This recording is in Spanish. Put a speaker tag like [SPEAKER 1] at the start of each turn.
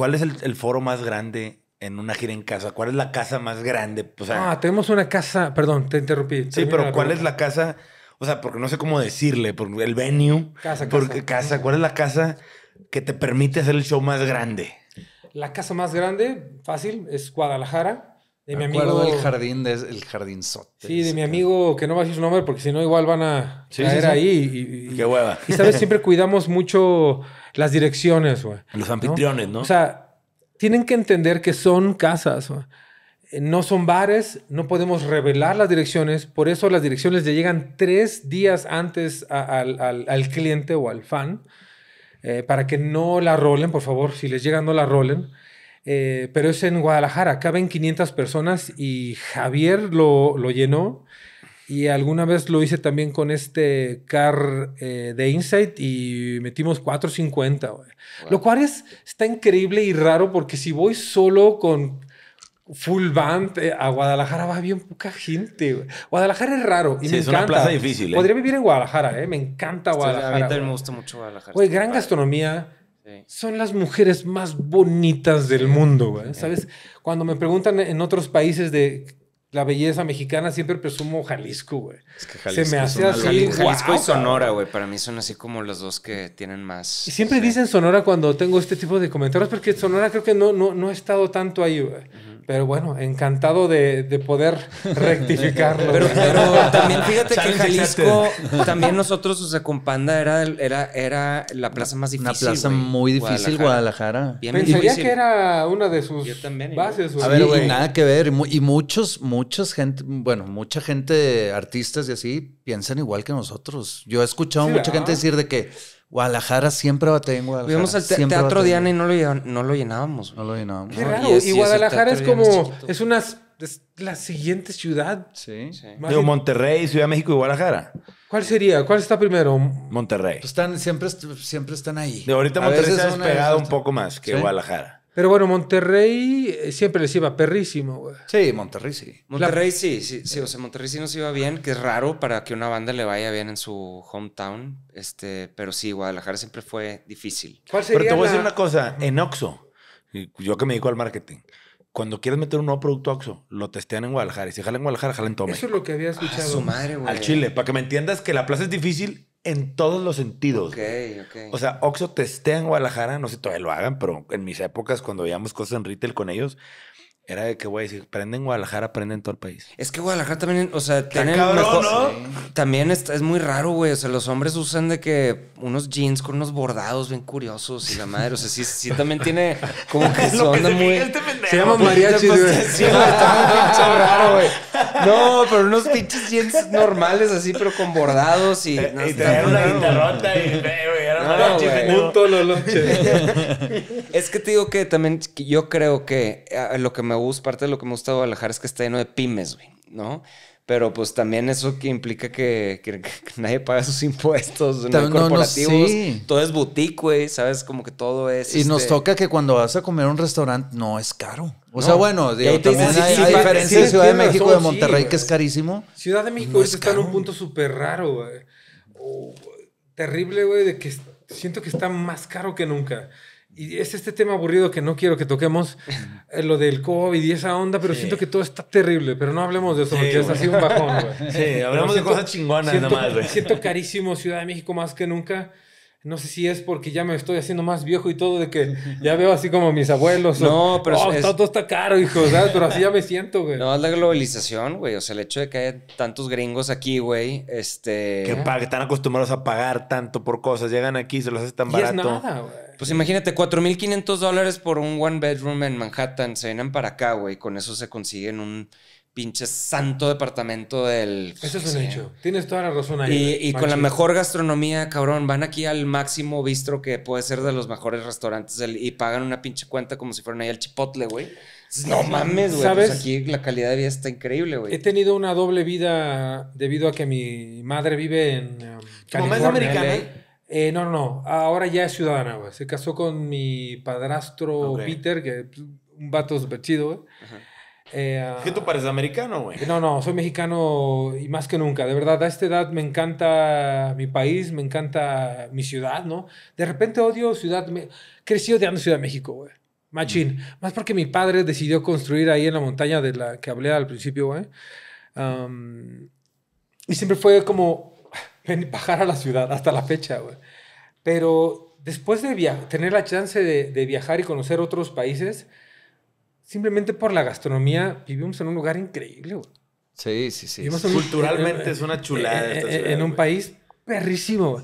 [SPEAKER 1] ¿Cuál es el, foro más grande en una gira en casa? ¿Cuál es la casa más grande? ah, tenemos una casa. Perdón, te interrumpí. Sí, pero ¿cuál es la casa? O sea, porque no sé cómo decirle, el venue. Casa, porque casa. casa. ¿Cuál es la casa que te permite hacer el show más grande? La casa más grande, fácil, es Guadalajara de mi amigo jardín, de, el Sí, de mi amigo, que no va a decir su nombre porque si no igual van a ir ahí. Y, sabes, siempre cuidamos mucho las direcciones, güey. Los anfitriones, ¿no? O sea, tienen que entender que son casas, eh, No son bares, no podemos revelar las direcciones, por eso las direcciones le llegan tres días antes al, cliente o al fan, eh, para que no la rolen, por favor, si les llegan no la rolen. Eh, pero es en Guadalajara, caben 500 personas y Javier lo, lo llenó. Y alguna vez lo hice también con este car eh, de Insight y metimos 450, Lo cual es, está increíble y raro porque si voy solo con full band eh, a Guadalajara va bien poca gente. Guadalajara es raro y me es una plaza difícil. Podría vivir en Guadalajara, me encanta Guadalajara. a mí también me gusta mucho Guadalajara. gran gastronomía son las mujeres más bonitas del mundo, güey. ¿Sabes? Cuando me preguntan en otros países de la belleza mexicana, siempre presumo Jalisco, güey. Es que Jalisco Se me hace Jalisco, y Sonora, güey.
[SPEAKER 2] Para mí son así como los dos que tienen más. Y siempre
[SPEAKER 1] dicen Sonora cuando tengo este tipo de comentarios, porque Sonora creo que no, no, no he estado tanto ahí, güey. Pero bueno, encantado de, poder rectificarlo. pero, también fíjate que Jalisco, también nosotros, o sea,
[SPEAKER 2] era, era, era la plaza más difícil. Una plaza muy difícil, Guadalajara. Pensaría que era una de sus bases. A ver, nada
[SPEAKER 1] que ver. Y muchos, muchas gente, bueno, mucha gente, artistas y así, piensan igual que nosotros. Yo he escuchado mucha gente decir de que Guadalajara siempre batallé en Guadalajara. Fuimos al Teatro Diana y no lo, llenábamos. No lo llenábamos. y, Guadalajara es como. Es, una. Es la siguiente ciudad. Sí. sí. Digo, Monterrey, Ciudad de México y Guadalajara. ¿Cuál sería? ¿Cuál está primero? Monterrey. Pues están, siempre, siempre están ahí. De ahorita Monterrey se ha despegado un poco más que Guadalajara. Pero bueno, Monterrey eh, siempre les iba perrísimo, güey. Sí, Monterrey sí. Monterrey
[SPEAKER 2] sí, sí, o sea, Monterrey sí nos iba bien, que es raro para que una banda le vaya bien en su hometown, este, pero sí, Guadalajara siempre fue difícil. pero te voy a decir una
[SPEAKER 1] cosa, en Oxo yo que me dedico al marketing, cuando quieres meter un nuevo producto Oxo lo testean en Guadalajara y si jalan en Guadalajara, jalan en Tome. Eso es lo que había ah, escuchado. Al Chile, para que me entiendas que la plaza es difícil en todos los sentidos. okay. O sea, Oxxo testea en Guadalajara, no sé si todavía lo hagan, pero en mis épocas cuando veíamos cosas en retail con ellos, era de que, güey, si prenden Guadalajara, prenden todo el país.
[SPEAKER 2] Es que Guadalajara también, o sea, tienen cabrón, ¿no? También es, muy raro, güey. O sea, los hombres usan de que unos jeans con unos bordados bien curiosos y la madre. O sea, sí, sí también tiene como que su muy... Este se llama mariachi, güey. Sí, güey, pinche raro, güey. No, pero unos pinches jeans normales así, pero con bordados y... Eh, y traer una guitarrota y, eh, es que te digo que también yo creo que eh, lo que me gusta, parte de lo que me gusta de Guadalajara es que está lleno de pymes, güey, ¿no? Pero pues también eso que implica que, nadie paga sus
[SPEAKER 1] impuestos, no hay corporativos,
[SPEAKER 2] todo es boutique, güey, sabes, como que todo es. Y nos este
[SPEAKER 1] toca que cuando vas a comer a un restaurante no es caro. O sea, bueno, digo, diferencia de Ciudad de México de Monterrey que es carísimo. Ciudad de México es está en un punto súper raro, güey. Oh, terrible, güey, de que siento que está más caro que nunca. Y es este tema aburrido que no quiero que toquemos, eh, lo del COVID y esa onda, pero siento que todo está terrible, pero no hablemos de eso, porque es así un bajón, Sí, hablamos de cosas chingonas nada más. Siento carísimo Ciudad de México más que nunca no sé si es porque ya me estoy haciendo más viejo y todo, de que ya veo así como mis abuelos. No, pero oh, todo está caro, hijo, Pero así ya me siento, güey.
[SPEAKER 2] No, es la globalización, güey. O sea, el hecho de que haya tantos gringos aquí, güey, este... Que están acostumbrados a pagar tanto por cosas. Llegan aquí y se los hace tan y barato. Es nada, güey. Pues imagínate, 4.500 dólares por un one bedroom en Manhattan. Se vienen para acá, güey. Con eso se consiguen un pinche santo departamento del... Eso
[SPEAKER 1] es un hecho. Tienes toda la razón ahí. Y, con la mejor
[SPEAKER 2] gastronomía, cabrón. Van aquí al máximo bistro que puede ser de los mejores restaurantes y pagan una pinche cuenta como si fueran ahí al chipotle, güey. No mames, güey. Pues ¿Sabes? aquí la calidad de vida está increíble, güey. He
[SPEAKER 1] tenido una doble vida debido a que mi madre vive en. Um, ¿Cómo? americana? Eh, no, no, no. Ahora ya es ciudadana, güey. Se casó con mi padrastro Peter, que es pues, un vato súper chido, güey. Ajá. Eh, ¿Qué tú pareces americano, güey? No, no, soy mexicano y más que nunca. De verdad, a esta edad me encanta mi país, me encanta mi ciudad, ¿no? De repente odio Ciudad. Me... Crecí odiando Ciudad de México, güey. Machín. Mm. Más porque mi padre decidió construir ahí en la montaña de la que hablé al principio, güey. y siempre fue como bajar a la ciudad hasta la fecha, güey. Pero después de tener la chance de, de viajar y conocer otros países simplemente por la gastronomía, vivimos en un lugar increíble, güey. Sí, sí, sí. Culturalmente es una chulada. En, esta ciudad, en un país perrísimo, güey.